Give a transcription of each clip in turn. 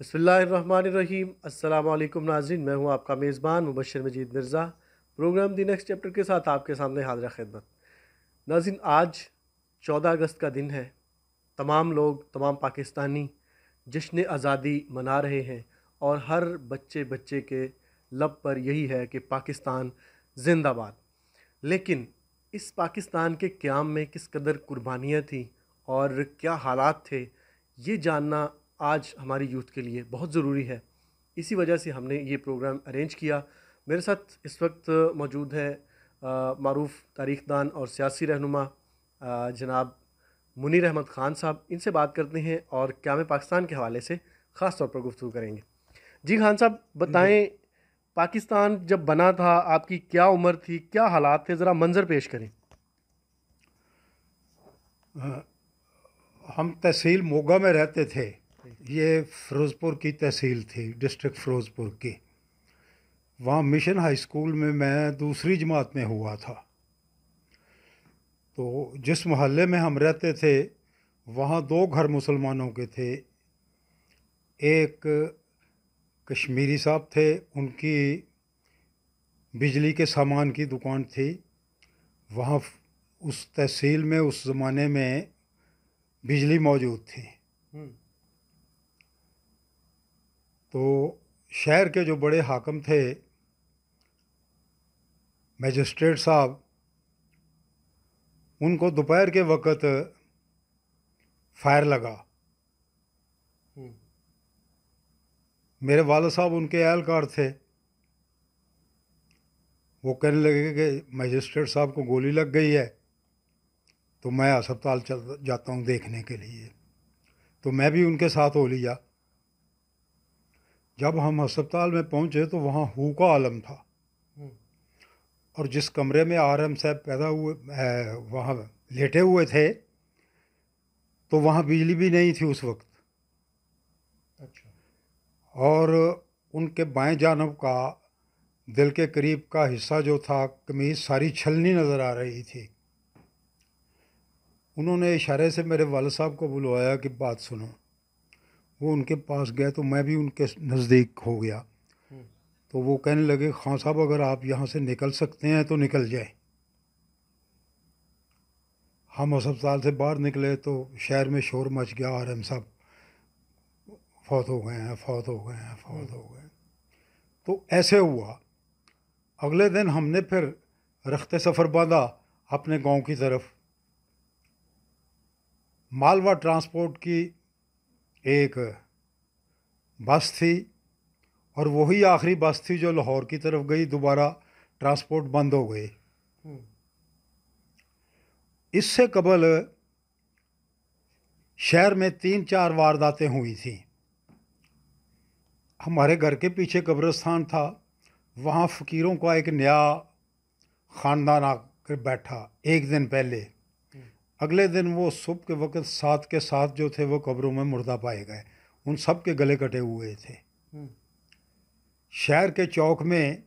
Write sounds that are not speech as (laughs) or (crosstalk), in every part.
बसमीम् अल्लाम नाजिन मैं हूँ आपका मेज़बान Mubashir Majeed Mirza programme the next chapter के साथ आपके सामने हाजिर खिदमत नाजिन आज चौदह अगस्त का दिन है तमाम लोग तमाम पाकिस्तानी जश्न आज़ादी मना रहे हैं और हर बच्चे बच्चे के लब पर यही है कि पाकिस्तान जिंदाबाद लेकिन इस पाकिस्तान के क्याम में किस कदर कुर्बानियाँ थी और क्या हालात थे ये जानना आज हमारी यूथ के लिए बहुत ज़रूरी है इसी वजह से हमने ये प्रोग्राम अरेंज किया मेरे साथ इस वक्त मौजूद है मरूफ तारीखदान और सियासी रहनुमा जनाब मुनीर अहमद ख़ान साहब इनसे बात करते हैं और क्या पाकिस्तान के हवाले से ख़ास तौर पर गुफ्तु करेंगे जी खान साहब बताएं पाकिस्तान जब बना था आपकी क्या उम्र थी क्या हालात थे ज़रा मंज़र पेश करें हम तहसील मोगा में रहते थे ये फ़िरोज़पुर की तहसील थी डिस्ट्रिक्ट फ़िरोज़पुर की वहाँ मिशन हाई स्कूल में मैं दूसरी जमात में हुआ था तो जिस मोहल्ले में हम रहते थे वहाँ दो घर मुसलमानों के थे एक कश्मीरी साहब थे उनकी बिजली के सामान की दुकान थी वहाँ उस तहसील में उस ज़माने में बिजली मौजूद थी हम्म। तो शहर के जो बड़े हाकम थे मजिस्ट्रेट साहब उनको दोपहर के वक़्त फायर लगा हम्म। मेरे वाल साहब उनके एहलकार थे वो कहने लगे कि मजिस्ट्रेट साहब को गोली लग गई है तो मैं अस्पताल चल जाता हूँ देखने के लिए तो मैं भी उनके साथ हो लिया जब हम अस्पताल में पहुंचे तो वहाँ हु का आलम था हम्म। और जिस कमरे में आर एम साहब पैदा हुए वहाँ लेटे हुए थे तो वहाँ बिजली भी नहीं थी उस वक्त अच्छा और उनके बाएं जानब का दिल के करीब का हिस्सा जो था कमीज सारी छलनी नज़र आ रही थी उन्होंने इशारे से मेरे वाल साहब को बुलवाया कि बात सुनो वो उनके पास गए तो मैं भी उनके नज़दीक हो गया तो वो कहने लगे खान साहब अगर आप यहाँ से निकल सकते हैं तो निकल जाए हम अस्पताल से बाहर निकले तो शहर में शोर मच गया और हम सब फौत हो गए हैं फौत हो गए हैं फौत हो गए तो ऐसे हुआ अगले दिन हमने फिर रखते सफ़र बांधा अपने गांव की तरफ मालवा ट्रांसपोर्ट की एक बस थी और वही आखिरी बस थी जो लाहौर की तरफ गई दोबारा ट्रांसपोर्ट बंद हो गई हम्म। इससे कबल शहर में तीन चार वारदातें हुई थी हमारे घर के पीछे कब्रस्तान था वहाँ फ़कीरों का एक नया ख़ानदान आकर बैठा एक दिन पहले अगले दिन वो सुबह के वक्त सात के साथ जो थे वो कब्रों में मुर्दा पाए गए उन सब के गले कटे हुए थे हम्म। शहर के चौक में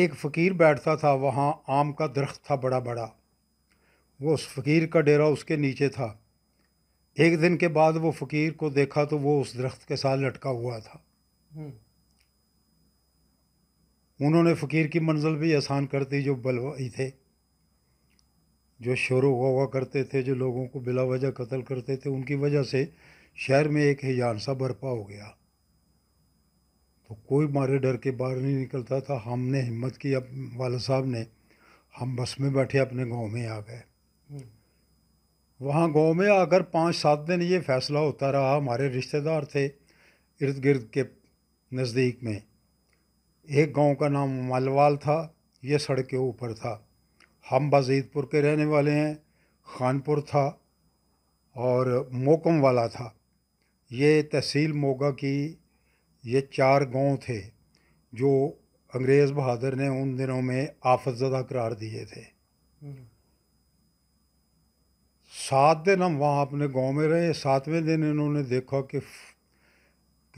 एक फ़कीर बैठता था वहाँ आम का दरख्त था बड़ा बड़ा वो उस फ़कीर का डेरा उसके नीचे था एक दिन के बाद वो फ़कीर को देखा तो वो उस दरख्त के साथ लटका हुआ था हम्म। उन्होंने फ़कीर की मंजिल भी आसान कर दी जो बलवाई थे जो शोर हुआ करते थे जो लोगों को बिला वजह कत्ल करते थे उनकी वजह से शहर में एक हिजान सा बर्पा हो गया तो कोई मारे डर के बाहर नहीं निकलता था हमने हिम्मत की अब वाला साहब ने हम बस में बैठे अपने गांव में आ गए हम्म। वहाँ गांव में आकर पाँच सात दिन ये फैसला होता रहा हमारे रिश्तेदार थे इर्द गिर्द के नज़दीक में एक गांव का नाम मालवाल था ये सड़क के ऊपर था हम बजीदपुर के रहने वाले हैं खानपुर था और मोकम वाला था ये तहसील मोगा की ये चार गांव थे जो अंग्रेज़ बहादुर ने उन दिनों में आफतजदा करार दिए थे सात दिन हम वहाँ अपने गांव में रहे सातवें दिन इन्होंने देखा कि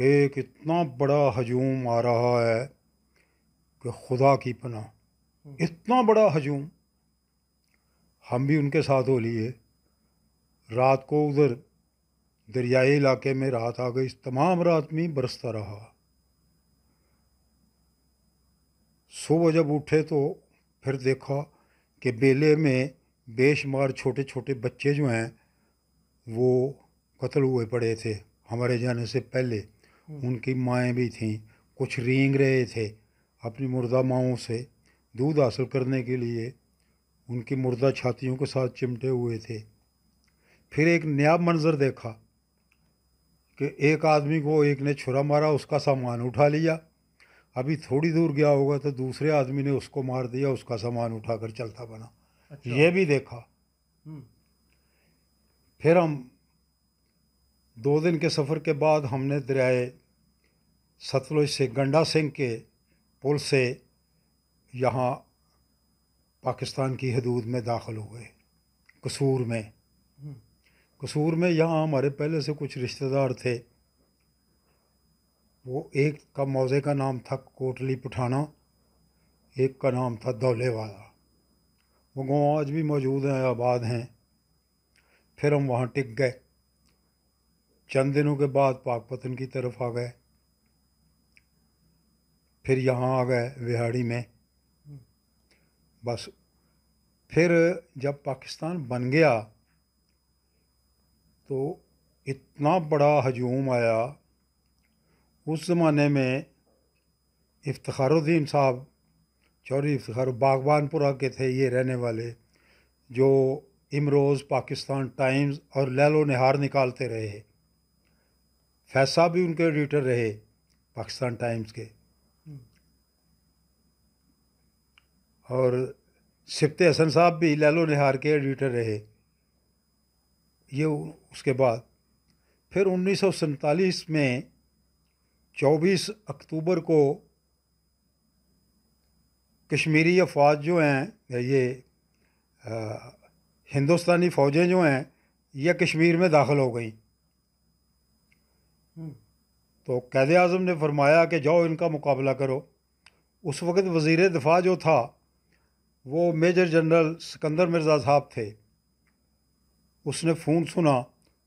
कि कितना बड़ा हजूम आ रहा है कि खुदा की पना हम्म। इतना बड़ा हजूम हम भी उनके साथ हो लिए रात को उधर दरियाई इलाके में रात आ गई तमाम रात में बरसता रहा सुबह जब उठे तो फिर देखा कि बेले में बेशुमार छोटे छोटे बच्चे जो हैं वो कत्ल हुए पड़े थे हमारे जाने से पहले उनकी माएँ भी थीं कुछ रेंग रहे थे अपनी मुर्दा माओं से दूध हासिल करने के लिए उनकी मुर्दा छातियों के साथ चिमटे हुए थे फिर एक नया मंज़र देखा कि एक आदमी को एक ने छुरा मारा उसका सामान उठा लिया अभी थोड़ी दूर गया होगा तो दूसरे आदमी ने उसको मार दिया उसका सामान उठाकर चलता बना अच्छा। ये भी देखा हम्म। फिर हम दो दिन के सफ़र के बाद हमने दरियाए सतलुज से गंडा सिंह के पुल से यहाँ पाकिस्तान की हदूद में दाखिल हुए कसूर में कसूर में यहाँ हमारे पहले से कुछ रिश्तेदार थे वो एक का मौजे का नाम था कोटली पठाना एक का नाम था दौले वाला वो गाँव आज भी मौजूद हैं आबाद हैं फिर हम वहाँ टिक गए चंद दिनों के बाद पाकपतन की तरफ आ गए फिर यहाँ आ गए विहाड़ी में बस फिर जब पाकिस्तान बन गया तो इतना बड़ा हजूम आया उस ज़माने में इफ्तारुद्दीन साहब चौधरी इफ्तार बागबानपुरा के थे ये रहने वाले जो इमरोज़ पाकिस्तान टाइम्स और लैलो नहार निकालते रहे फैसा भी उनके एडिटर रहे पाकिस्तान टाइम्स के और सिपते हसन साहब भी लैलो निहार के एडिटर रहे ये उसके बाद फिर उन्नीस में 24 अक्टूबर को कश्मीरी अफवाज जो हैं ये आ, हिंदुस्तानी फ़ौजें जो हैं ये कश्मीर में दाखिल हो गई हम्म। तो कैद अजम ने फरमाया कि जाओ इनका मुकाबला करो उस वक़्त वज़ी दफा जो था वो मेजर जनरल सिकंदर मिर्ज़ा साहब थे उसने फ़ोन सुना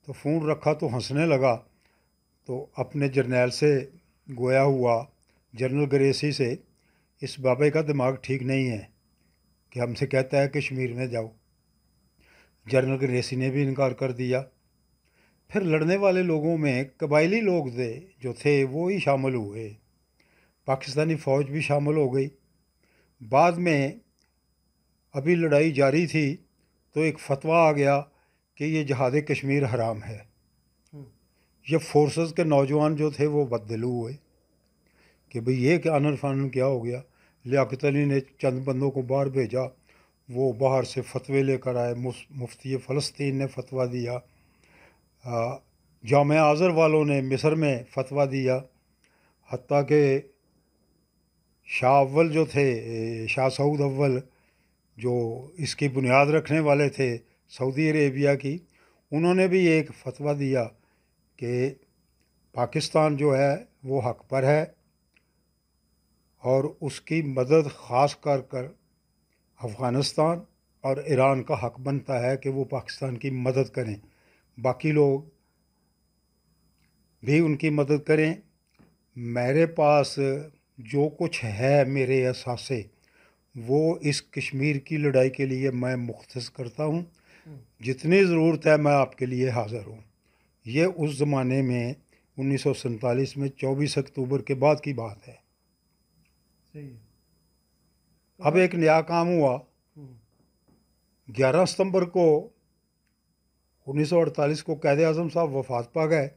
तो फ़ोन रखा तो हंसने लगा तो अपने जर्नैल से गोया हुआ जनरल ग्रेसी से इस बाबे का दिमाग ठीक नहीं है कि हमसे कहता है कश्मीर में जाओ जनरल ग्रेसी ने भी इनकार कर दिया फिर लड़ने वाले लोगों में कबायली लोग थे जो थे वो ही शामिल हुए पाकिस्तानी फ़ौज भी शामिल हो गई बाद में अभी लड़ाई जारी थी तो एक फतवा आ गया कि ये जहाज़ कश्मीर हराम है हम्म। ये फोर्सेस के नौजवान जो थे वो बदलू हुए कि भाई ये क्या फानन क्या हो गया लियाकत अली ने चंद बंदों को बाहर भेजा वो बाहर से फतवे लेकर आए मुफ्ती फ़लस्तीन ने फतवा दिया जाम आज़र वालों ने मिस्र में फतवा दिया हती के शाह अव्वल जो थे शाह सऊद अव्वल जो इसकी बुनियाद रखने वाले थे सऊदी अरेबिया की उन्होंने भी एक फतवा दिया कि पाकिस्तान जो है वो हक पर है और उसकी मदद ख़ास कर कर अफ़गानिस्तान और ईरान का हक बनता है कि वो पाकिस्तान की मदद करें बाकी लोग भी उनकी मदद करें मेरे पास जो कुछ है मेरे असासे वो इस कश्मीर की लड़ाई के लिए मैं मुख्त करता हूँ जितनी ज़रूरत है मैं आपके लिए हाज़िर हूँ ये उस ज़माने में उन्नीस में 24 अक्टूबर के बाद की बात है अब एक नया काम हुआ 11 हम्म। सितंबर को 1948 को कैद आजम साहब वफात पा गए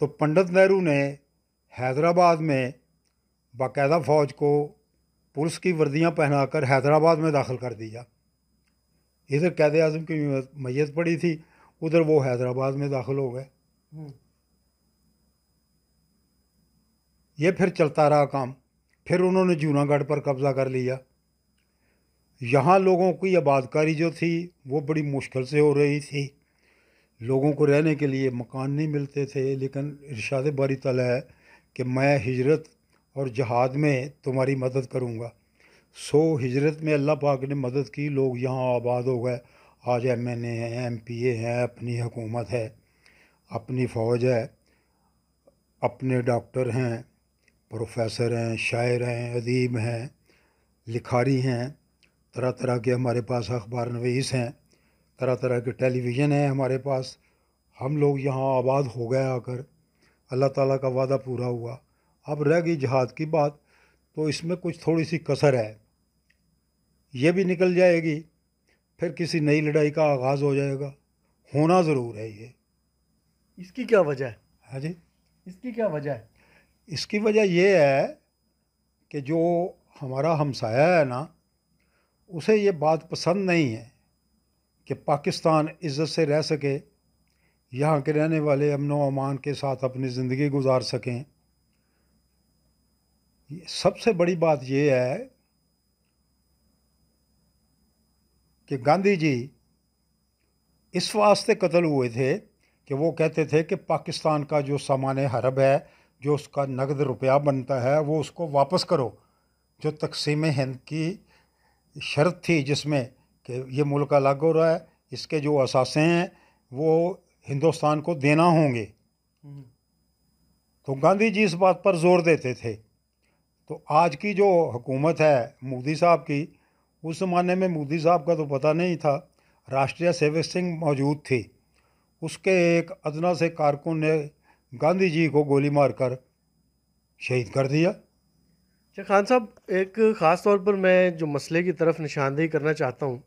तो पंडित नेहरू ने हैदराबाद में बाकायदा फ़ौज को पुलिस की वर्दियां पहनाकर हैदराबाद में दाखिल कर दिया इधर तो कैद आजम की मैत पड़ी थी उधर वो हैदराबाद में दाखिल हो गए हम्म। ये फिर चलता रहा काम फिर उन्होंने जूनागढ़ पर कब्ज़ा कर लिया यहाँ लोगों की आबादकारी जो थी वो बड़ी मुश्किल से हो रही थी लोगों को रहने के लिए मकान नहीं मिलते थे लेकिन इर्शाद बारी तला है कि मैं हिजरत और जहाद में तुम्हारी मदद करूँगा सो हिजरत में अल्लाह पाक ने मदद की लोग यहाँ आबाद हो गए आज एम एन ए हैं एम पी ए हैं अपनी हुकूमत है अपनी फ़ौज है अपने डॉक्टर हैं प्रोफेसर हैं शायर हैं अदीब हैं लिखारी हैं तरह तरह के हमारे पास अखबार नवीस हैं तरह तरह के टेलीविज़न हैं हमारे पास हम लोग यहाँ आबाद हो गए आकर अल्लाह ताला का वादा पूरा हुआ अब रह गई जहाज़ की बात तो इसमें कुछ थोड़ी सी कसर है ये भी निकल जाएगी फिर किसी नई लड़ाई का आगाज़ हो जाएगा होना ज़रूर है ये इसकी क्या वजह है हाँ जी इसकी क्या वजह है इसकी वजह यह है कि जो हमारा हमसाया है ना उसे ये बात पसंद नहीं है कि पाकिस्तान इज़्ज़त से रह सके यहाँ के रहने वाले अमन अमान के साथ अपनी ज़िंदगी गुजार सकें सबसे बड़ी बात यह है कि गांधी जी इस वास्ते कत्ल हुए थे कि वो कहते थे कि पाकिस्तान का जो सामान हरब है जो उसका नकद रुपया बनता है वो उसको वापस करो जो तकसीम हिंद की शर्त थी जिसमें कि ये मुल्क अलग हो रहा है इसके जो असासे हैं वो हिंदुस्तान को देना होंगे हम्म। तो गांधी जी इस बात पर जोर देते थे तो आज की जो हुकूमत है मोदी साहब की उस ज़माने में मोदी साहब का तो पता नहीं था राष्ट्रीय सेवक सिंह मौजूद थी उसके एक अदना से कारकुन ने गांधी जी को गोली मारकर शहीद कर दिया अच्छा खान साहब एक ख़ास तौर पर मैं जो मसले की तरफ निशानदेही करना चाहता हूँ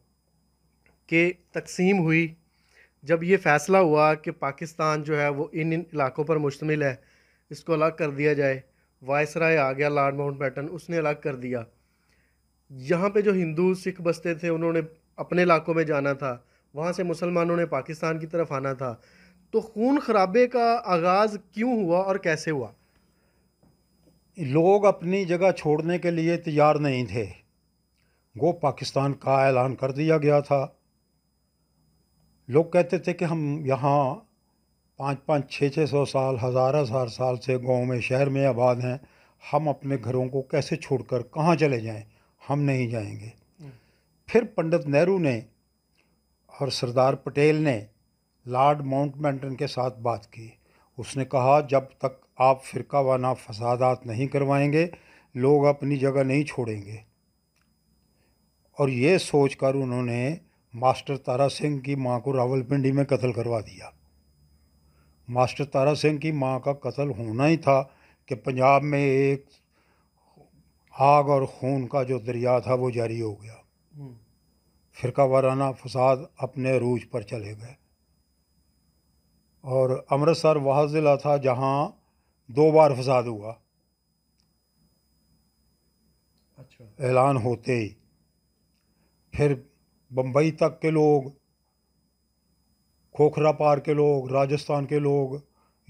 कि तकसीम हुई जब ये फ़ैसला हुआ कि पाकिस्तान जो है वो इन इन इलाकों पर मुश्तमिल है इसको अलग कर दिया जाए वायसराय आ गया लॉर्ड माउंट बैटन उसने अलग कर दिया यहाँ पे जो हिंदू सिख बसते थे उन्होंने अपने इलाकों में जाना था वहाँ से मुसलमानों ने पाकिस्तान की तरफ आना था तो खून खराबे का आगाज़ क्यों हुआ और कैसे हुआ लोग अपनी जगह छोड़ने के लिए तैयार नहीं थे वो पाकिस्तान का ऐलान कर दिया गया था लोग कहते थे कि हम यहाँ पाँच पाँच छः छः सौ साल हज़ार हज़ार साल से गांव में शहर में आबाद हैं हम अपने घरों को कैसे छोड़कर कहाँ चले जाएं हम नहीं जाएंगे हम्म। फिर पंडित नेहरू ने और सरदार पटेल ने लॉर्ड माउंटबेटन के साथ बात की उसने कहा जब तक आप फ़िरका वाना फसादात नहीं करवाएंगे लोग अपनी जगह नहीं छोड़ेंगे और ये सोचकर उन्होंने मास्टर तारा सिंह की माँ को रावलपिंडी में कत्ल करवा दिया मास्टर तारा सिंह की माँ का कत्ल होना ही था कि पंजाब में एक आग और खून का जो दरिया था वो जारी हो गया हम्म। फ़िरका वाराना फसाद अपने रूज पर चले गए और अमृतसर वह ज़िला था जहाँ दो बार फसाद हुआ अच्छा ऐलान होते ही फिर बम्बई तक के लोग खोखरा पार के लोग राजस्थान के लोग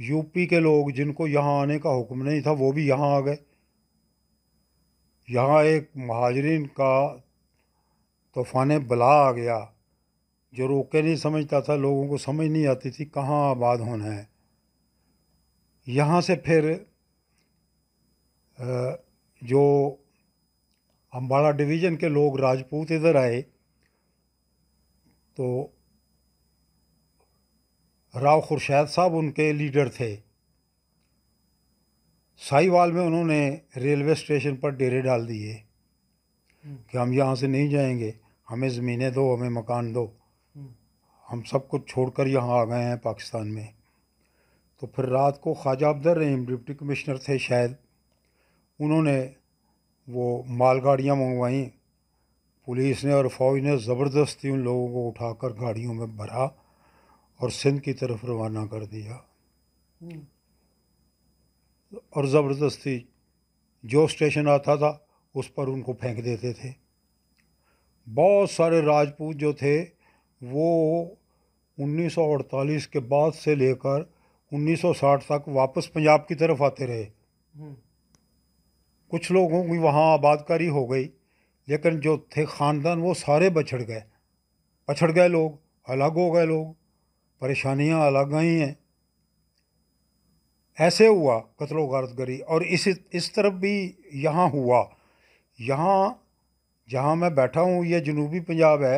यूपी के लोग जिनको यहाँ आने का हुक्म नहीं था वो भी यहाँ आ गए यहाँ एक महाजरीन का तूफान बला आ गया जो रोक के नहीं समझता था लोगों को समझ नहीं आती थी कहाँ आबाद होना है यहाँ से फिर जो अम्बाड़ा डिवीज़न के लोग राजपूत इधर आए तो राव खुर्शैद साहब उनके लीडर थे साहिवाल में उन्होंने रेलवे स्टेशन पर डेरे डाल दिए कि हम यहाँ से नहीं जाएंगे हमें ज़मीनें दो हमें मकान दो हम सब कुछ छोड़कर यहाँ आ गए हैं पाकिस्तान में तो फिर रात को ख्वाजा अब्दर रहीम डिप्टी कमिश्नर थे शायद उन्होंने वो माल गाड़ियाँ मंगवाईं पुलिस ने और फौज ने ज़बरदस्ती उन लोगों को उठाकर गाड़ियों में भरा और सिंध की तरफ रवाना कर दिया हम्म। और ज़बरदस्ती जो स्टेशन आता था उस पर उनको फेंक देते थे बहुत सारे राजपूत जो थे वो 1948 के बाद से लेकर 1960 तक वापस पंजाब की तरफ आते रहे हम्म। कुछ लोगों की वहाँ आबादकारी हो गई लेकिन जो थे ख़ानदान वो सारे बछड़ गए बछड़ गए लोग अलग हो गए लोग परेशानियां अलग आई हैं ऐसे हुआ कत्लो गारत गरी और इस इस तरफ भी यहाँ हुआ यहाँ जहाँ मैं बैठा हूँ ये जनूबी पंजाब है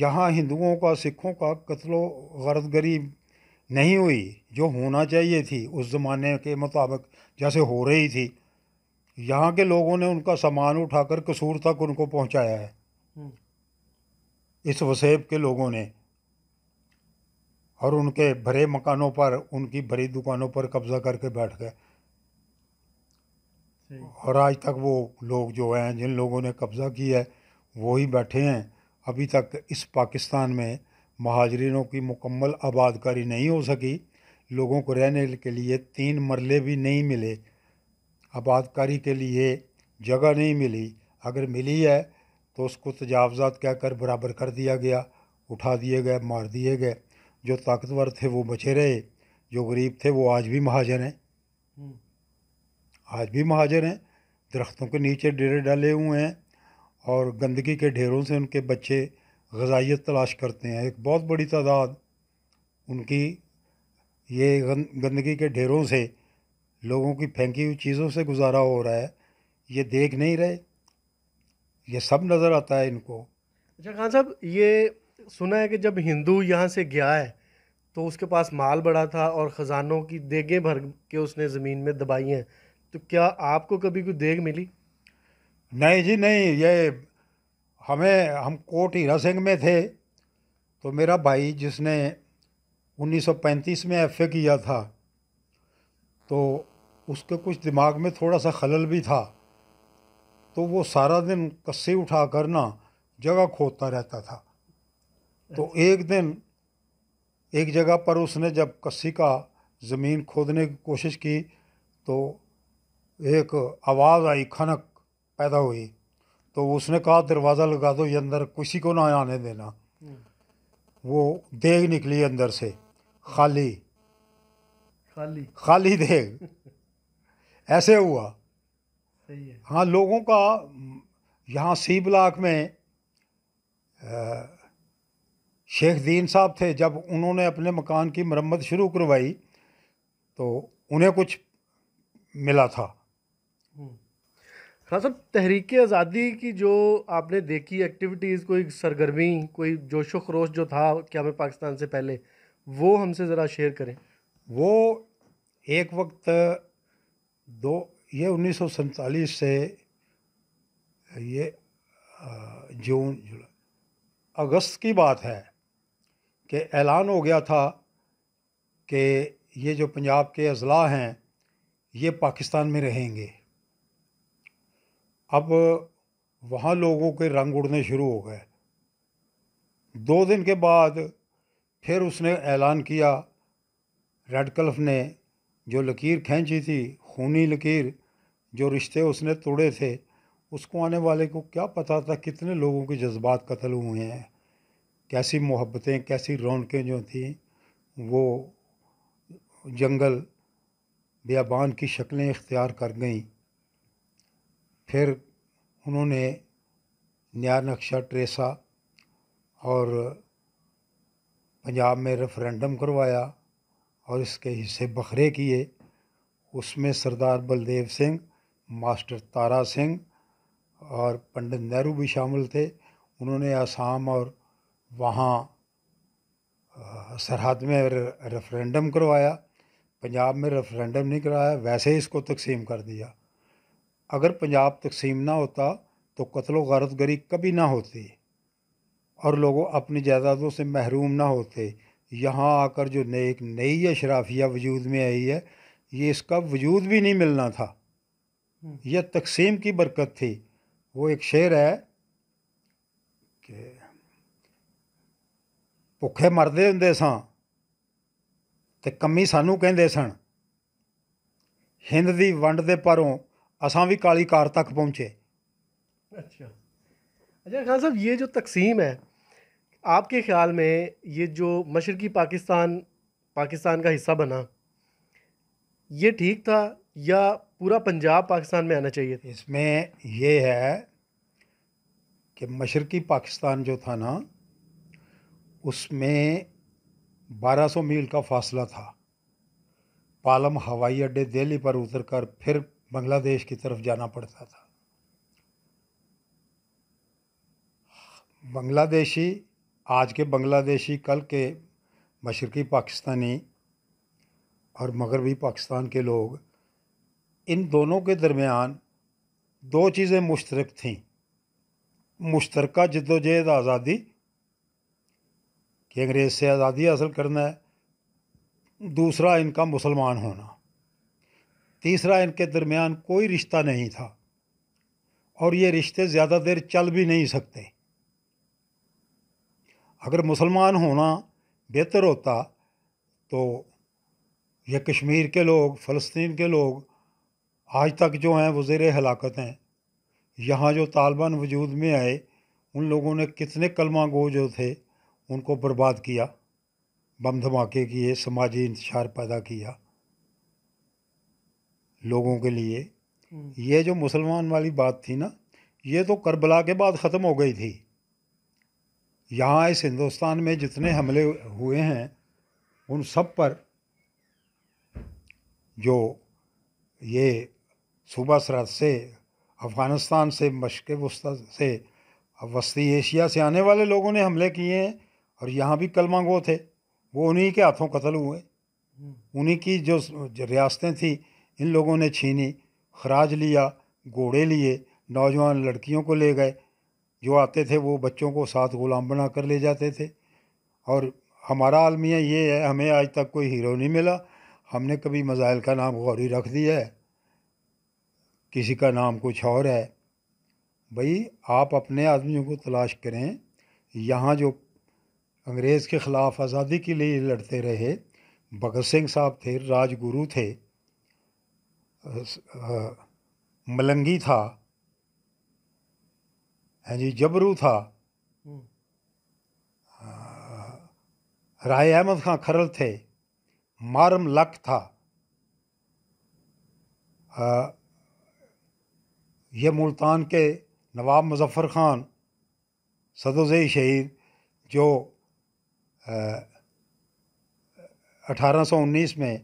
यहाँ हिंदुओं का सिखों का कत्लो गारत गरी नहीं हुई जो होना चाहिए थी उस ज़माने के मुताबिक जैसे हो रही थी यहाँ के लोगों ने उनका सामान उठाकर कसूर तक उनको पहुँचाया है हम्म। इस वसेब के लोगों ने और उनके भरे मकानों पर उनकी भरी दुकानों पर कब्जा करके बैठ गए और आज तक वो लोग जो हैं जिन लोगों ने कब्ज़ा किया है वो ही बैठे हैं अभी तक इस पाकिस्तान में महाजरीनों की मुकम्मल आबादकारी नहीं हो सकी लोगों को रहने के लिए तीन मरले भी नहीं मिले आबादकारी के लिए जगह नहीं मिली अगर मिली है तो उसको तजावज़ात कहकर बराबर कर दिया गया उठा दिए गए मार दिए गए जो ताकतवर थे वो बचे रहे जो गरीब थे वो आज भी महाजन हैं आज भी महाजन हैं दरख्तों के नीचे डेरे डाले हुए हैं और गंदगी के ढेरों से उनके बच्चे गजाइत तलाश करते हैं एक बहुत बड़ी तादाद उनकी ये गंदगी के ढेरों से लोगों की फेंकी हुई चीज़ों से गुजारा हो रहा है ये देख नहीं रहे ये सब नज़र आता है इनको अच्छा खान साहब ये सुना है कि जब हिंदू यहाँ से गया है तो उसके पास माल बड़ा था और ख़जानों की देगें भर के उसने ज़मीन में दबाई हैं तो क्या आपको कभी कोई देग मिली नहीं जी नहीं ये हमें हम कोट हीरा सिंह में थे तो मेरा भाई जिसने 1935 में एफ किया था तो उसके कुछ दिमाग में थोड़ा सा खलल भी था तो वो सारा दिन कस्से उठा कर ना जगह खोदता रहता था तो एक दिन एक जगह पर उसने जब कस्सी का ज़मीन खोदने की कोशिश की तो एक आवाज़ आई खनक पैदा हुई तो उसने कहा दरवाज़ा लगा दो ये अंदर किसी को ना आने देना हम्म। वो देग निकली अंदर से खाली खाली खाली देग (laughs) ऐसे हुआ सही है हाँ लोगों का यहाँ सी ब्लाक में आ, शेख दीन साहब थे जब उन्होंने अपने मकान की मरम्मत शुरू करवाई तो उन्हें कुछ मिला था हम्म। हाँ साहब तहरीक आज़ादी की जो आपने देखी एक्टिविटीज़ कोई सरगर्मी कोई जोश खरोश जो था क्या मैं पाकिस्तान से पहले वो हमसे ज़रा शेयर करें वो एक वक्त दो ये उन्नीस से ये जून जुलाई अगस्त की बात है कि ऐलान हो गया था कि ये जो पंजाब के अजला हैं ये पाकिस्तान में रहेंगे अब वहाँ लोगों के रंग उड़ने शुरू हो गए दो दिन के बाद फिर उसने ऐलान किया रेड कल्फ़ ने जो लकीर खींची थी खूनी लकीर जो रिश्ते उसने तोड़े थे उसको आने वाले को क्या पता था कितने लोगों के जज्बात कत्ल हुए हैं कैसी मोहब्बतें कैसी रौनकें जो थीं वो जंगल बियाबान की शक्लें इख्तियार कर गईं फिर उन्होंने नया नक्शा ट्रेसा और पंजाब में रेफरेंडम करवाया और इसके हिस्से बखरे किए उसमें सरदार बलदेव सिंह मास्टर तारा सिंह और पंडित नेहरू भी शामिल थे उन्होंने आसाम और वहाँ सरहद में रेफरेंडम करवाया पंजाब में रेफरेंडम नहीं कराया वैसे ही इसको तकसीम कर दिया अगर पंजाब तकसीम ना होता तो कत्लो गारत गरी कभी ना होती और लोगों अपनी जायदादों से महरूम ना होते यहाँ आकर जो नई एक नई अशराफिया वजूद में आई है ये इसका वजूद भी नहीं मिलना था हम्म। यह तकसीम की बरकत थी वो एक शेर है कि भुखे मरते होंगे ਸਾਂ सानू ਕੰਮੀ ਸਾਨੂੰ ਕਹਿੰਦੇ ਸਨ ਹਿੰਦ ਦੀ असा भी काली कार तक पहुँचे अच्छा अच्छा खान साहब ये जो तकसीम है आपके ख्याल में ये जो मशरकी पाकिस्तान पाकिस्तान का हिस्सा बना ये ठीक था या पूरा पंजाब पाकिस्तान में आना चाहिए था इसमें ये है कि मशरकी पाकिस्तान जो था ना उसमें 1200 मील का फासला था पालम हवाई अड्डे दिल्ली पर उतरकर फिर बांग्लादेश की तरफ जाना पड़ता था बांग्लादेशी आज के बांग्लादेशी कल के मशरक़ी पाकिस्तानी और मगरबी पाकिस्तान के लोग इन दोनों के दरमियान दो चीज़ें मुश्तरक थीं मुश्तरक जद्दोजहद आज़ादी कि अंग्रेज़ से आज़ादी हासिल करना है दूसरा इनका मुसलमान होना तीसरा इनके दरमियान कोई रिश्ता नहीं था और ये रिश्ते ज़्यादा देर चल भी नहीं सकते अगर मुसलमान होना बेहतर होता तो ये कश्मीर के लोग फ़लस्तीन के लोग आज तक जो हैं वो ज़ेर हलाकत हैं यहाँ जो तालिबान वजूद में आए उन लोगों ने कितने कलमा गो जो थे उनको बर्बाद किया बम धमाके किए समाजी इंतशार पैदा किया लोगों के लिए हम्म। ये जो मुसलमान वाली बात थी ना ये तो करबला के बाद ख़त्म हो गई थी यहाँ इस हिंदुस्तान में जितने हमले हुए हैं उन सब पर जो ये सूबा सरहद से अफ़गानिस्तान से मशक़ वस्ती से वस्ती एशिया से आने वाले लोगों ने हमले किए हैं और यहाँ भी कलमा गो थे वो उन्हीं के हाथों कत्ल हुए हम्म। उन्हीं की जो रियासतें थी इन लोगों ने छीनी खराज लिया घोड़े लिए नौजवान लड़कियों को ले गए जो आते थे वो बच्चों को साथ ग़ुलाम बना कर ले जाते थे और हमारा आलमिया ये है हमें आज तक कोई हीरो नहीं मिला हमने कभी मज़ाइल का नाम गौरी रख दिया है किसी का नाम कुछ और है भाई आप अपने आदमियों को तलाश करें यहाँ जो अंग्रेज़ के ख़िलाफ़ आज़ादी के लिए लड़ते रहे भगत सिंह साहब थे राजगुरु थे मलंगी था हैं हाँ जी जबरू था हम्म। राय अहमद खां खरल थे मारम लक था आ, ये मुल्तान के नवाब मुजफ़र ख़ान सदोज़ई शहीद जो 1819 में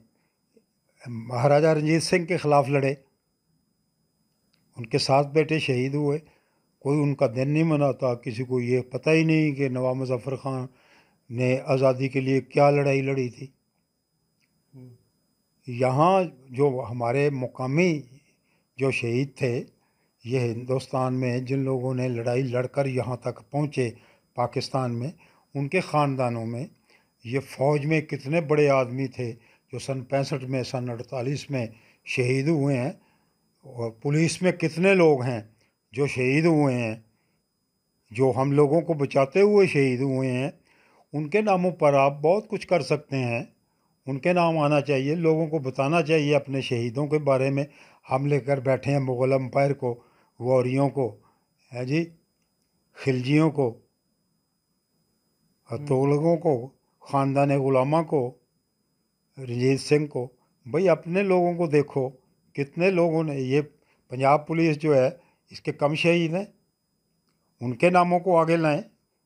महाराजा रंजीत सिंह के ख़िलाफ़ लड़े उनके सात बेटे शहीद हुए कोई उनका दिन नहीं मनाता किसी को ये पता ही नहीं कि नवाब मुजफ़र ख़ान ने आज़ादी के लिए क्या लड़ाई लड़ी थी यहाँ जो हमारे मुकामी जो शहीद थे ये हिंदुस्तान में जिन लोगों ने लड़ाई लड़कर यहाँ तक पहुँचे पाकिस्तान में उनके ख़ानदानों में ये फ़ौज में कितने बड़े आदमी थे जो सन पैंसठ में सन अड़तालीस में शहीद हुए हैं और पुलिस में कितने लोग हैं जो शहीद हुए हैं जो हम लोगों को बचाते हुए शहीद हुए हैं उनके नामों पर आप बहुत कुछ कर सकते हैं उनके नाम आना चाहिए लोगों को बताना चाहिए अपने शहीदों के बारे में हम लेकर बैठे हैं मुग़ल अम्पायर को वॉरियों को है जी खिलजियों को तुगलकों को ख़ानदान ग़ुलामा को रंजीत सिंह को भाई अपने लोगों को देखो कितने लोगों ने ये पंजाब पुलिस जो है इसके कम शहीद हैं उनके नामों को आगे लाएं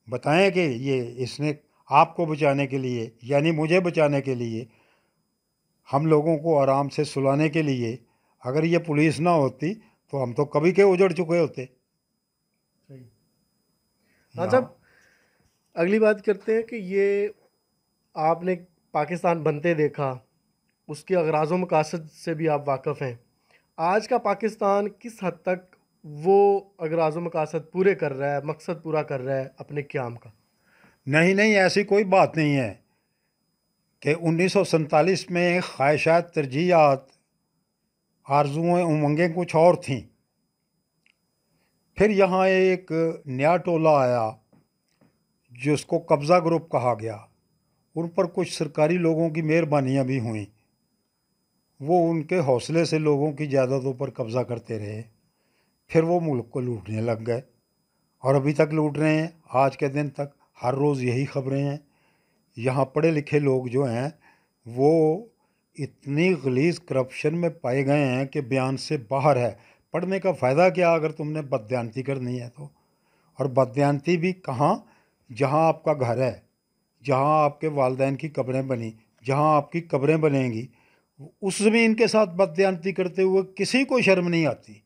बताएं कि ये इसने आपको बचाने के लिए यानी मुझे बचाने के लिए हम लोगों को आराम से सुलाने के लिए अगर ये पुलिस ना होती तो हम तो कभी के उजड़ चुके होते अच्छा अगली बात करते हैं कि ये आपने पाकिस्तान बनते देखा उसके अगराज मकासद से भी आप वाकफ़ हैं आज का पाकिस्तान किस हद तक वो अगराज मकासद पूरे कर रहा है मकसद पूरा कर रहा है अपने क्याम का नहीं नहीं ऐसी कोई बात नहीं है कि उन्नीस में ख्वाहिशा तरजीहत आरजुएँ उमंगें कुछ और थीं फिर यहाँ एक नया टोला आया जिसको कब्ज़ा ग्रुप कहा गया उन पर कुछ सरकारी लोगों की मेहरबानियाँ भी हुई वो उनके हौसले से लोगों की जायदादों पर कब्ज़ा करते रहे फिर वो मुल्क को लूटने लग गए और अभी तक लूट रहे हैं आज के दिन तक हर रोज़ यही खबरें हैं यहाँ पढ़े लिखे लोग जो हैं वो इतनी गलीज करप्शन में पाए गए हैं कि बयान से बाहर है पढ़ने का फ़ायदा क्या अगर तुमने बदयानती करनी है तो और बदयानती भी कहाँ जहाँ आपका घर है जहाँ आपके वालदेन की कब्रें बनी जहाँ आपकी कब्रें बनेंगी उस ज़मीन के साथ बदती करते हुए किसी को शर्म नहीं आती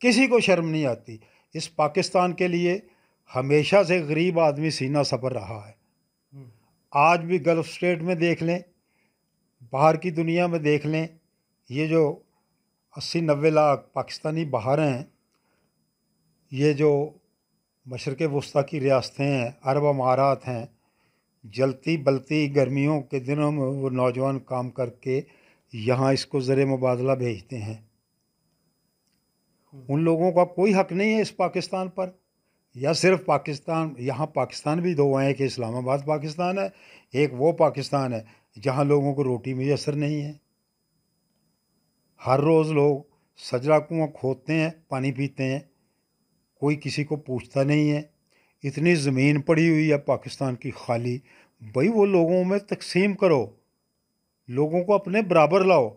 किसी को शर्म नहीं आती इस पाकिस्तान के लिए हमेशा से गरीब आदमी सीना सफर रहा है हम्म। आज भी गल्फ़ स्टेट में देख लें बाहर की दुनिया में देख लें ये जो अस्सी नब्बे लाख पाकिस्तानी बाहर हैं ये जो मशरक़ वस्ती की रियासतें हैं अरब अमारात हैं जलती बलती गर्मियों के दिनों में वो नौजवान काम करके यहाँ इसको ज़र मुबादला भेजते हैं हम्म। उन लोगों का कोई हक नहीं है इस पाकिस्तान पर या सिर्फ पाकिस्तान यहाँ पाकिस्तान भी दो हैं कि इस्लामाबाद पाकिस्तान है एक वो पाकिस्तान है जहाँ लोगों को रोटी मैसर नहीं है हर रोज़ लोग सजरा कुआँ खोदते हैं पानी पीते हैं कोई किसी को पूछता नहीं है इतनी ज़मीन पड़ी हुई है पाकिस्तान की खाली भाई वो लोगों में तकसीम करो लोगों को अपने बराबर लाओ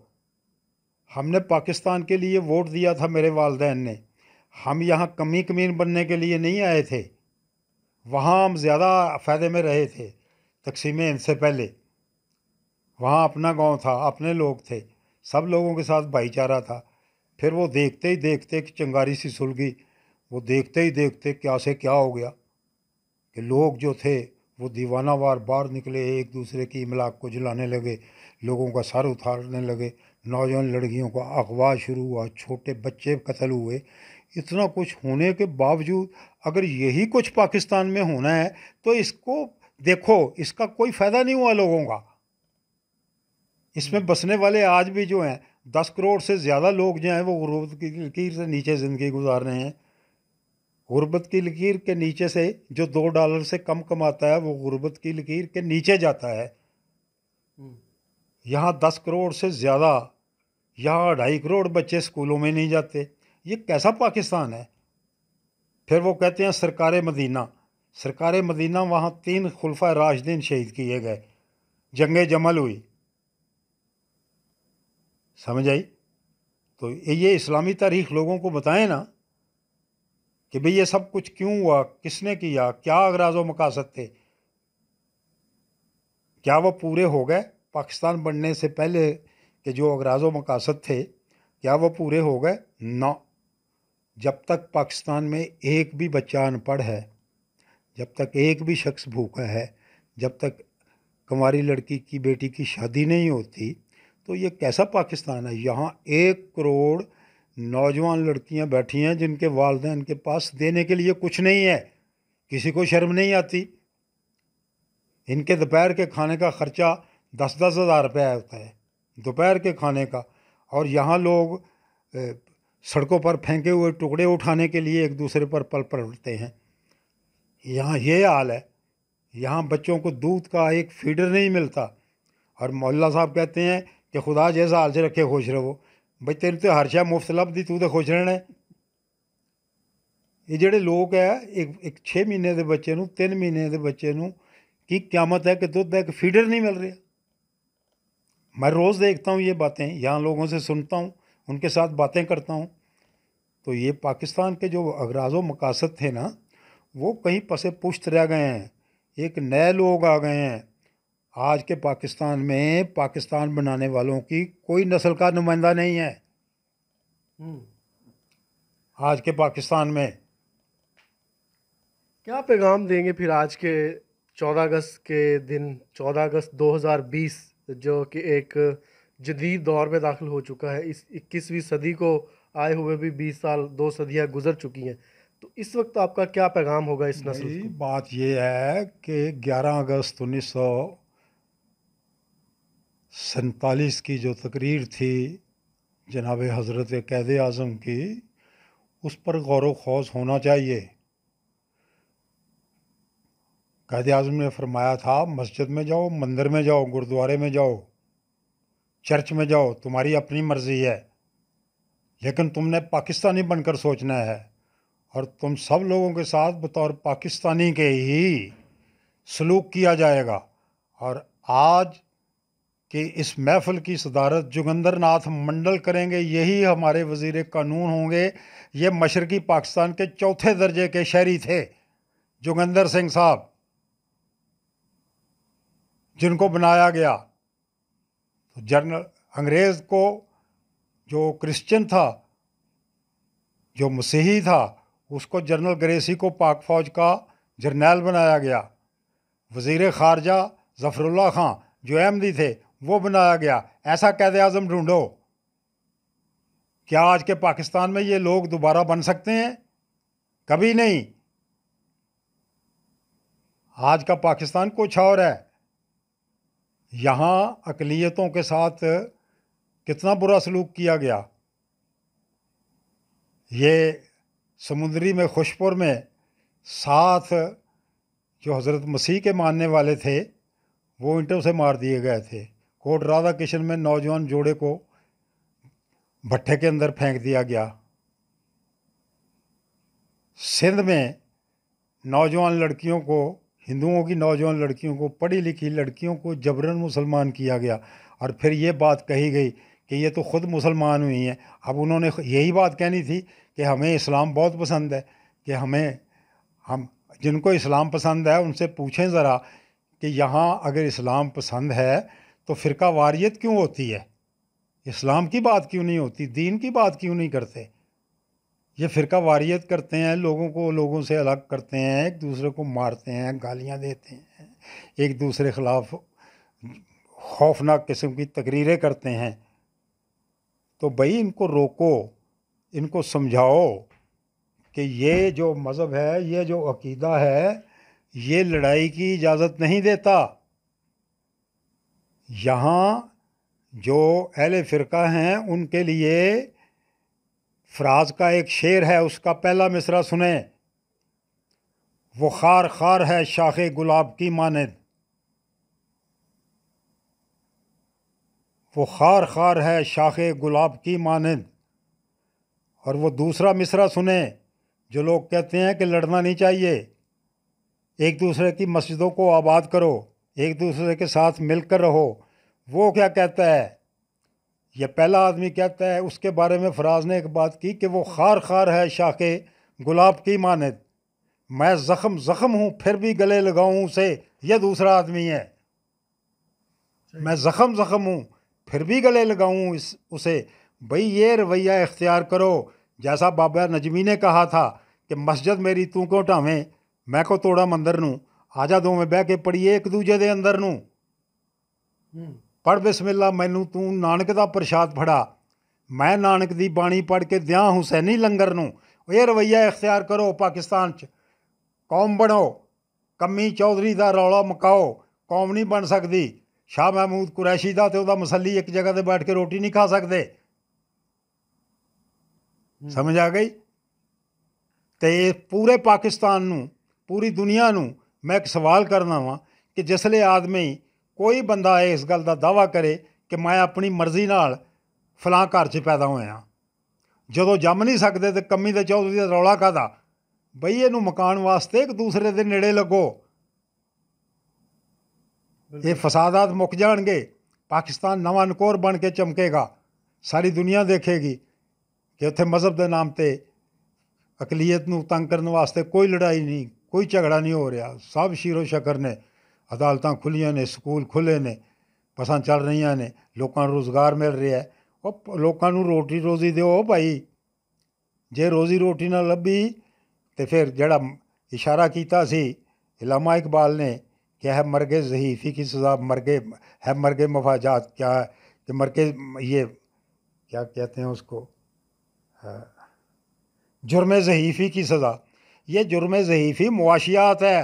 हमने पाकिस्तान के लिए वोट दिया था मेरे वालदेन ने हम यहाँ कमी कमीन बनने के लिए नहीं आए थे वहाँ हम ज़्यादा फ़ायदे में रहे थे तकसीम इनसे पहले वहाँ अपना गांव था अपने लोग थे सब लोगों के साथ भाईचारा था फिर वो देखते ही देखते कि चंगारी सी सुलगी वो देखते ही देखते क्या से क्या हो गया कि लोग जो थे वो दीवानावार बाहर निकले एक दूसरे की इमलाक को जलाने लगे लोगों का सर उतारने लगे नौजवान लड़कियों का अगवा शुरू हुआ छोटे बच्चे कत्ल हुए इतना कुछ होने के बावजूद अगर यही कुछ पाकिस्तान में होना है तो इसको देखो इसका कोई फ़ायदा नहीं हुआ लोगों का इसमें हम्म। बसने वाले आज भी जो हैं दस करोड़ से ज़्यादा लोग जो हैं वो गुरु की लकीर से नीचे ज़िंदगी गुजार रहे हैं गुर्बत की लकीर के नीचे से जो दो डॉलर से कम कमाता है वो गुर्बत की लकीर के नीचे जाता है यहाँ दस करोड़ से ज़्यादा यहाँ ढाई करोड़ बच्चे स्कूलों में नहीं जाते ये कैसा पाकिस्तान है फिर वो कहते हैं सरकार मदीना सरकार मदीना वहाँ तीन खुलफा राशदीन शहीद किए गए जंग जमल हुई समझ आई तो ये इस्लामी तारीख लोगों को बताएं ना कि भई ये सब कुछ क्यों हुआ किसने किया क्या अगराज मकासद थे क्या वो पूरे हो गए पाकिस्तान बनने से पहले के जो अगराज मकासद थे क्या वो पूरे हो गए ना जब तक पाकिस्तान में एक भी बच्चा अनपढ़ है जब तक एक भी शख्स भूखा है जब तक कुंवारी लड़की की बेटी की शादी नहीं होती तो ये कैसा पाकिस्तान है यहाँ एक करोड़ नौजवान लड़कियां बैठी हैं जिनके वालदेन के पास देने के लिए कुछ नहीं है किसी को शर्म नहीं आती इनके दोपहर के खाने का ख़र्चा दस दस हज़ार रुपया होता है दोपहर के खाने का और यहाँ लोग सड़कों पर फेंके हुए टुकड़े उठाने के लिए एक दूसरे पर पल उठते हैं यहाँ ये हाल है यहाँ बच्चों को दूध का एक फीडर नहीं मिलता और मौला साहब कहते हैं कि खुदा जैसा हाल से रखे खुश रहो भाई तेन तो हर ਸ਼ਾ मुफ्त ਲੱਭਦੀ तू तो खुश रहना है ये जोड़े लोग है एक एक छे महीने के बच्चे तीन महीने के बच्चे ਨੂੰ क्यामत है कि दुध है कि फीडर नहीं मिल रहा मैं रोज़ देखता हूँ ये बातें यहाँ लोगों से सुनता हूँ उनके साथ बातें करता हूँ तो ये पाकिस्तान के जो अगराजो मकासद थे ना वो कहीं पसे पुश्त रह गए हैं एक नए लोग आ गए हैं आज के पाकिस्तान में पाकिस्तान बनाने वालों की कोई नस्ल का नुमाइंदा नहीं है हम्म। आज के पाकिस्तान में क्या पैगाम देंगे फिर आज के 14 अगस्त के दिन 14 अगस्त 2020 जो कि एक जदीद दौर में दाखिल हो चुका है इस इक्कीसवीं सदी को आए हुए भी 20 साल दो सदियां गुजर चुकी हैं तो इस वक्त आपका क्या पैगाम होगा इस नस्ल बात यह है कि 11 अगस्त उन्नीस सैतालीस की जो तकरीर थी जनाब हज़रत कैद आज़म की उस पर गौर खौज होना चाहिए कैद आज़म ने फरमाया था मस्जिद में जाओ मंदिर में जाओ गुरुद्वारे में जाओ चर्च में जाओ तुम्हारी अपनी मर्ज़ी है लेकिन तुमने पाकिस्तानी बनकर सोचना है और तुम सब लोगों के साथ बतौर पाकिस्तानी के ही सलूक किया जाएगा और आज कि इस महफ़ल की सदारत जोगंदर नाथ मंडल करेंगे यही हमारे वज़ी कानून होंगे ये मशरक़ी पाकिस्तान के चौथे दर्जे के शहरी थे जोगंदर सिंह साहब जिनको बनाया गया तो जनरल अंग्रेज़ को जो क्रिश्चियन था जो मसीही था उसको जनरल ग्रेसी को पाक फ़ौज का जर्नैल बनाया गया वज़ी ख़ारजा ज़फ़रुल्ला ख़ान जो अहमदी थे वो बनाया गया ऐसा कैद आज़म ढूंढो क्या आज के पाकिस्तान में ये लोग दोबारा बन सकते हैं कभी नहीं आज का पाकिस्तान कुछ और है यहाँ अकलीतों के साथ कितना बुरा सलूक किया गया ये समुद्री में खुशपुर में साथ जो हज़रत मसीह के मानने वाले थे वो इंटों से मार दिए गए थे कोट राधा किशन में नौजवान जोड़े को भट्ठे के अंदर फेंक दिया गया सिंध में नौजवान लड़कियों को हिंदुओं की नौजवान लड़कियों को पढ़ी लिखी लड़कियों को जबरन मुसलमान किया गया और फिर ये बात कही गई कि ये तो ख़ुद मुसलमान हुई हैं अब उन्होंने यही बात कहनी थी कि हमें इस्लाम बहुत पसंद है कि हमें हम जिनको इस्लाम पसंद है उनसे पूछें ज़रा कि यहाँ अगर इस्लाम पसंद है तो फ़िरका वारियत क्यों होती है इस्लाम की बात क्यों नहीं होती दीन की बात क्यों नहीं करते ये फ़िरका वारियत करते हैं लोगों को लोगों से अलग करते हैं एक दूसरे को मारते हैं गालियाँ देते हैं एक दूसरे खिलाफ खौफनाक किस्म की तकरीरें करते हैं तो भई इनको रोको इनको समझाओ कि ये जो मज़हब है ये जो अकीदा है ये लड़ाई की इजाज़त नहीं देता यहाँ जो अहल फ़िरका हैं उनके लिए फ्राज़ का एक शेर है उसका पहला मिसरा सुने वो खार खार है शाख गुलाब की मानद वो खार खार है शाख गुलाब की मानद और वो दूसरा मिसरा सुने जो लोग कहते हैं कि लड़ना नहीं चाहिए एक दूसरे की मस्जिदों को आबाद करो एक दूसरे के साथ मिलकर रहो वो क्या कहता है यह पहला आदमी कहता है उसके बारे में फराज ने एक बात की कि वो खार खार है शाखे गुलाब की मानद मैं ज़ख़म ज़ख़म हूँ फिर भी गले लगाऊँ उसे यह दूसरा आदमी है मैं ज़ख़म ज़ख़म हूँ फिर भी गले लगाऊँ इस उसे भई ये रवैया इख्तियार करो जैसा बाबा नजमी ने कहा था कि मस्जिद मेरी तू क्यों ढावें मैं को तोड़ा मंदिर नूँ ਆ ਜਾ ਦੋਵੇਂ ਬਹਿ ਕੇ ਪੜੀਏ ਇੱਕ ਦੂਜੇ ਦੇ ਅੰਦਰ ਨੂੰ ਪੜ ਬਿਸਮਿਲ੍ਲਾ ਮੈਨੂੰ ਤੂੰ ਨਾਨਕ ਦਾ ਪ੍ਰਸ਼ਾਦ ਫੜਾ ਮੈਂ ਨਾਨਕ ਦੀ ਬਾਣੀ ਪੜ ਕੇ ਦਿਆਂ ਹੁਸੈਨੀ ਲੰਗਰ ਨੂੰ ਇਹ ਰਵਈਆ ਇਖਤਿਆਰ ਕਰੋ ਪਾਕਿਸਤਾਨ 'ਚ ਕੌਮ ਬਣੋ ਕੰਮੀ ਚੌਧਰੀ ਦਾ ਰੌਲਾ ਮਕਾਓ ਕੌਮ ਨਹੀਂ ਬਣ ਸਕਦੀ ਸ਼ਾਹ ਮਹਿਮੂਦ ਕੁਰੈਸ਼ੀ ਦਾ ਤੇ ਉਹਦਾ ਮਸੱਲੀ ਇੱਕ ਜਗ੍ਹਾ ਤੇ ਬੈਠ ਕੇ ਰੋਟੀ ਨਹੀਂ ਖਾ ਸਕਦੇ ਸਮਝ ਆ ਗਈ ਤੇ ਪੂਰੇ ਪਾਕਿਸਤਾਨ ਨੂੰ ਪੂਰੀ ਦੁਨੀਆ ਨੂੰ ਮੈਂ ਇੱਕ ਸਵਾਲ ਕਰਨਾ ਵਾਂ ਕਿ ਜਿਸਲੇ ਆਦਮੀ ਕੋਈ ਬੰਦਾ ਇਸ ਗੱਲ ਦਾ ਦਾਵਾ ਕਰੇ ਕਿ ਮੈਂ ਆਪਣੀ ਮਰਜ਼ੀ ਨਾਲ ਫਲਾਂ ਘਰ 'ਚ ਪੈਦਾ ਹੋਇਆ ਜਦੋਂ ਜੰਮ ਨਹੀਂ ਸਕਦੇ ਤੇ ਕੰਮੀ ਦੇ ਚੌਧਰੀ ਦਾ ਰੌਲਾ ਕਾਦਾ ਬਈ ਇਹਨੂੰ ਮਕਾਨ ਵਾਸਤੇ ਇੱਕ ਦੂਸਰੇ ਦੇ ਨੇੜੇ ਲੱਗੋ ਇਹ ਫਸਾਦਾਤ ਮੁੱਕ ਜਾਣਗੇ ਪਾਕਿਸਤਾਨ ਨਵਾਂ ਨਕੋਰ ਬਣ ਕੇ ਚਮਕੇਗਾ ਸਾਰੀ ਦੁਨੀਆ ਦੇਖੇਗੀ ਕਿ ਉੱਥੇ ਮਜ਼ਹਬ ਦੇ ਨਾਮ ਤੇ ਅਕਲੀਅਤ ਨੂੰ ਤੰਗ ਕਰਨ ਵਾਸਤੇ ਕੋਈ ਲੜਾਈ ਨਹੀਂ कोई झगड़ा नहीं हो रहा सब शीरो शकर ने अदालत खुलिया ने स्कूल खुले ने बसा चल रही ने लोगों रुज़गार मिल रहा है और लोगों रोटी रोज़ी दो भाई जे रोज़ी रोटी ना ली तो फिर जरा इशारा किया इलामा इकबाल ने कि है मरगे जहीफी की सजा मरगे है मरगे मफाजात क्या है कि मरगे ये क्या कहते हैं उसको जुर्मे जहीफी की सज़ा ये जुर्म ज़हीफ़ी मुआशियात है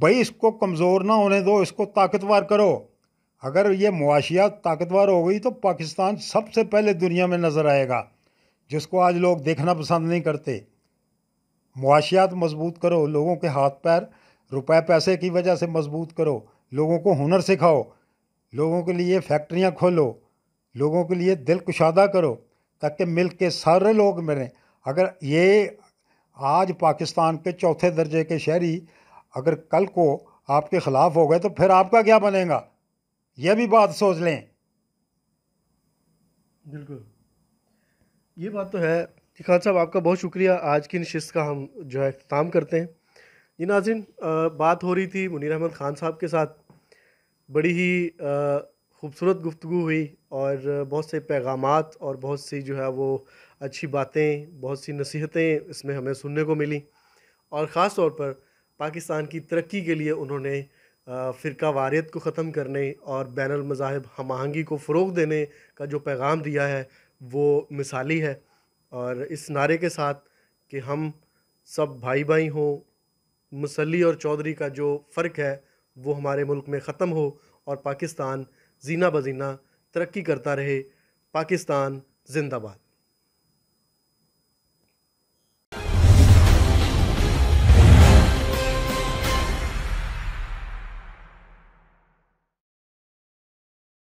भाई इसको कमज़ोर ना होने दो इसको ताकतवर करो अगर ये मुआशियात ताकतवर हो गई तो पाकिस्तान सबसे पहले दुनिया में नज़र आएगा जिसको आज लोग देखना पसंद नहीं करते मुआशियात मजबूत करो लोगों के हाथ पैर रुपए पैसे की वजह से मजबूत करो लोगों को हुनर सिखाओ लोगों के लिए फैक्ट्रियाँ खोलो लोगों के लिए दिल कुशादा करो ताकि मिल के सारे लोग मिलें अगर ये आज पाकिस्तान के चौथे दर्जे के शहरी अगर कल को आपके ख़िलाफ़ हो गए तो फिर आपका क्या बनेगा यह भी बात सोच लें बिल्कुल ये बात तो है कि खान साहब आपका बहुत शुक्रिया आज की नशस्त का हम जो है अख्ताम करते हैं जी नाजिन बात हो रही थी मुनीर अहमद ख़ान साहब के साथ बड़ी ही खूबसूरत गुफ्तु हुई और बहुत से पैगाम और बहुत सी जो है वो अच्छी बातें बहुत सी नसीहतें इसमें हमें सुनने को मिली और ख़ास तौर पर पाकिस्तान की तरक्की के लिए उन्होंने फ़िरका वारियत को ख़त्म करने और बैन अमजाहब हम आहंगी को फ़रोग देने का जो पैगाम दिया है वो मिसाली है और इस नारे के साथ कि हम सब भाई भाई हों मसली और चौधरी का जो फ़र्क है वो हमारे मुल्क में ख़त्म हो और पाकिस्तान जीना बजीना तरक्की करता रहे पाकिस्तान जिंदाबाद